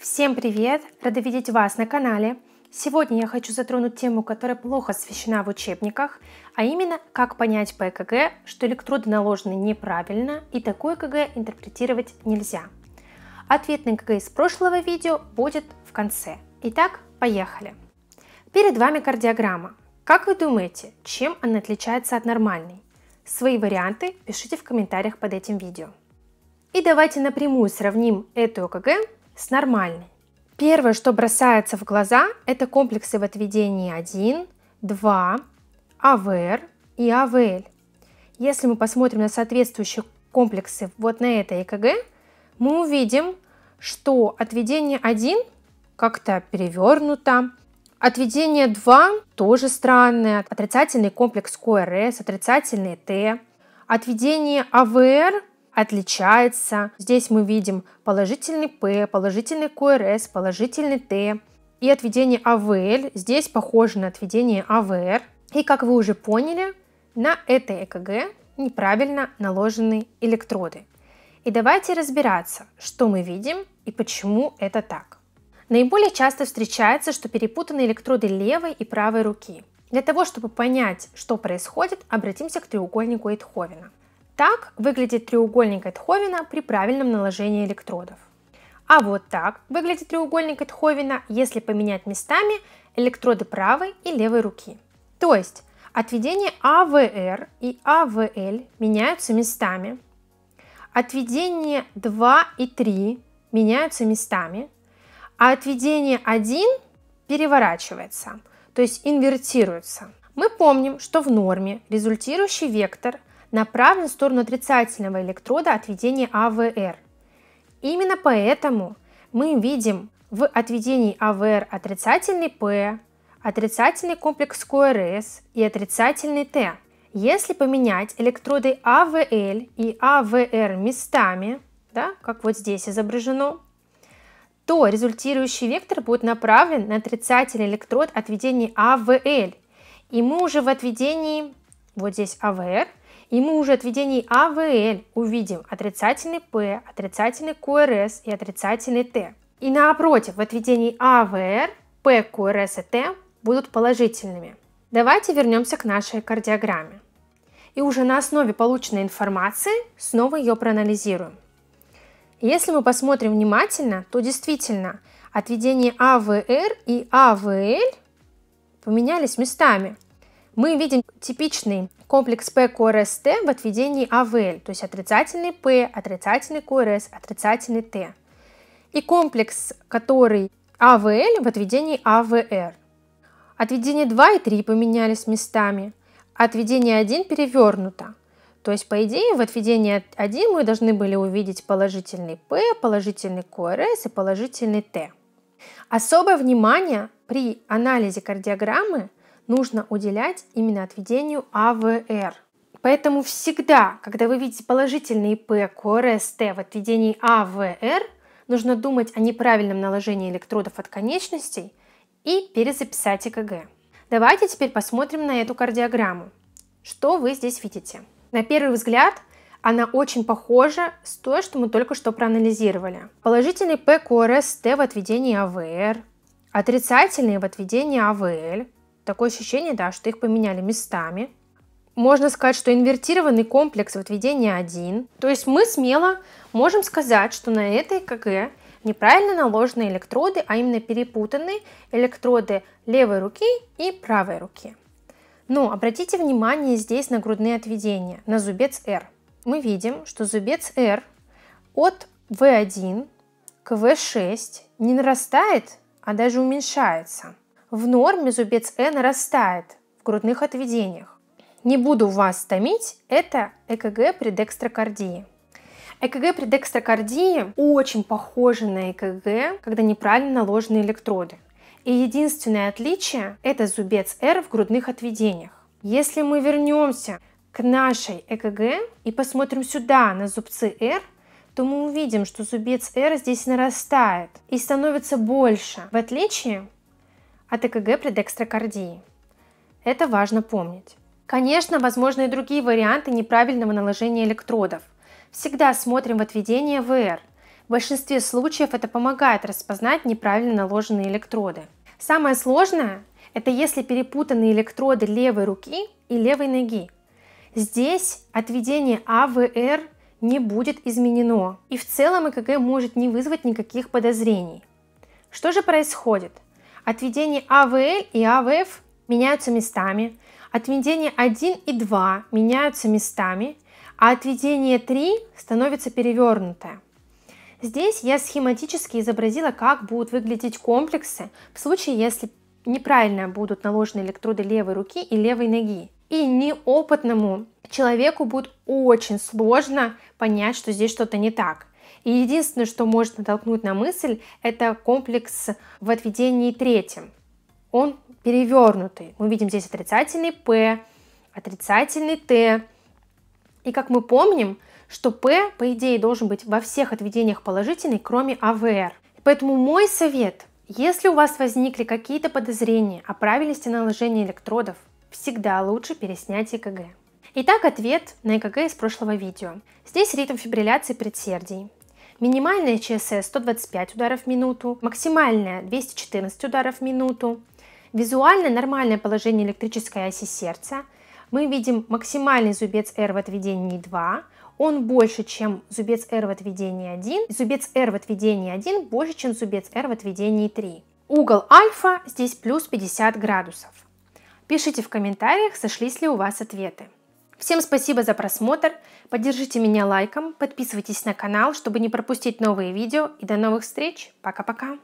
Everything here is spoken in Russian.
Всем привет! Рада видеть вас на канале. Сегодня я хочу затронуть тему, которая плохо освещена в учебниках, а именно, как понять по ЭКГ, что электроды наложены неправильно и такой ЭКГ интерпретировать нельзя. Ответ на ЭКГ из прошлого видео будет в конце. Итак, поехали! Перед вами кардиограмма. Как вы думаете, чем она отличается от нормальной? Свои варианты пишите в комментариях под этим видео. И давайте напрямую сравним эту ЭКГ с нормальной. Первое, что бросается в глаза, это комплексы в отведении 1, 2, АВР и АВЛ. Если мы посмотрим на соответствующие комплексы вот на это ЭКГ, мы увидим, что отведение 1 как-то перевернуто, отведение 2 тоже странное, отрицательный комплекс КРС, отрицательный Т, отведение АВР отличается. Здесь мы видим положительный P, положительный QRS, положительный T. И отведение AVL. А здесь похоже на отведение AVR. А и как вы уже поняли, на это ЭКГ неправильно наложены электроды. И давайте разбираться, что мы видим и почему это так. Наиболее часто встречается, что перепутаны электроды левой и правой руки. Для того, чтобы понять, что происходит, обратимся к треугольнику Эйтховена. Так выглядит треугольник Эдховена при правильном наложении электродов. А вот так выглядит треугольник Эдховена, если поменять местами электроды правой и левой руки. То есть отведение АВР и АВЛ меняются местами, отведение 2 и 3 меняются местами, а отведение 1 переворачивается, то есть инвертируется. Мы помним, что в норме результирующий вектор направлен в сторону отрицательного электрода отведения АВР. Именно поэтому мы видим в отведении АВР отрицательный П, отрицательный комплекс КРС и отрицательный Т. Если поменять электроды АВЛ и АВР местами, да, как вот здесь изображено, то результирующий вектор будет направлен на отрицательный электрод отведения АВЛ. И мы уже в отведении, вот здесь АВР, и мы уже от видений АВЛ увидим отрицательный П, отрицательный КРС и отрицательный Т. И напротив, в отведении АВР П, КРС и Т будут положительными. Давайте вернемся к нашей кардиограмме. И уже на основе полученной информации снова ее проанализируем. Если мы посмотрим внимательно, то действительно отведение АВР и АВЛ поменялись местами. Мы видим типичный комплекс P-QRS-T в отведении AVL, то есть отрицательный P, отрицательный QRS, отрицательный T. И комплекс, который AVL в отведении AVR. Отведение 2 и 3 поменялись местами, отведение 1 перевернуто. То есть, по идее, в отведении 1 мы должны были увидеть положительный P, положительный QRS и положительный T. Особое внимание при анализе кардиограммы нужно уделять именно отведению АВР. Поэтому всегда, когда вы видите положительный П, КОРСТ в отведении АВР, нужно думать о неправильном наложении электродов от конечностей и перезаписать ЭКГ. Давайте теперь посмотрим на эту кардиограмму. Что вы здесь видите? На первый взгляд она очень похожа с той, что мы только что проанализировали. Положительный П, КОРСТ в отведении АВР, отрицательный в отведении АВЛ, Такое ощущение, да, что их поменяли местами. Можно сказать, что инвертированный комплекс в отведении один. То есть мы смело можем сказать, что на этой КГ неправильно наложены электроды, а именно перепутаны электроды левой руки и правой руки. Но обратите внимание здесь на грудные отведения, на зубец R. Мы видим, что зубец R от V1 к V6 не нарастает, а даже уменьшается. В норме зубец Э нарастает в грудных отведениях. Не буду вас томить, это ЭКГ при декстрокардии. ЭКГ при декстрокардии очень похоже на ЭКГ, когда неправильно наложены электроды. И единственное отличие – это зубец R в грудных отведениях. Если мы вернемся к нашей ЭКГ и посмотрим сюда на зубцы R, то мы увидим, что зубец R здесь нарастает и становится больше, в отличие от ЭКГ при Это важно помнить. Конечно, возможны и другие варианты неправильного наложения электродов. Всегда смотрим в отведение ВР. В большинстве случаев это помогает распознать неправильно наложенные электроды. Самое сложное – это если перепутаны электроды левой руки и левой ноги. Здесь отведение АВР не будет изменено, и в целом ЭКГ может не вызвать никаких подозрений. Что же происходит – Отведение АВЛ и АВФ меняются местами. отведение 1 и 2 меняются местами, а отведение 3 становится перевернутое. Здесь я схематически изобразила, как будут выглядеть комплексы в случае, если неправильно будут наложены электроды левой руки и левой ноги. И неопытному человеку будет очень сложно понять, что здесь что-то не так. И единственное, что может натолкнуть на мысль, это комплекс в отведении третьем. Он перевернутый. Мы видим здесь отрицательный P, отрицательный T. И как мы помним, что P, по идее, должен быть во всех отведениях положительный, кроме АВР. Поэтому мой совет, если у вас возникли какие-то подозрения о правильности наложения электродов, всегда лучше переснять ЭКГ. Итак, ответ на ЭКГ из прошлого видео. Здесь ритм фибрилляции предсердий, Минимальная ЧСС 125 ударов в минуту, максимальная 214 ударов в минуту. Визуально нормальное положение электрической оси сердца. Мы видим максимальный зубец R в отведении 2, он больше, чем зубец R в отведении 1, зубец R в отведении 1 больше, чем зубец R в отведении 3. Угол альфа здесь плюс 50 градусов. Пишите в комментариях, сошлись ли у вас ответы. Всем спасибо за просмотр, поддержите меня лайком, подписывайтесь на канал, чтобы не пропустить новые видео и до новых встреч, пока-пока!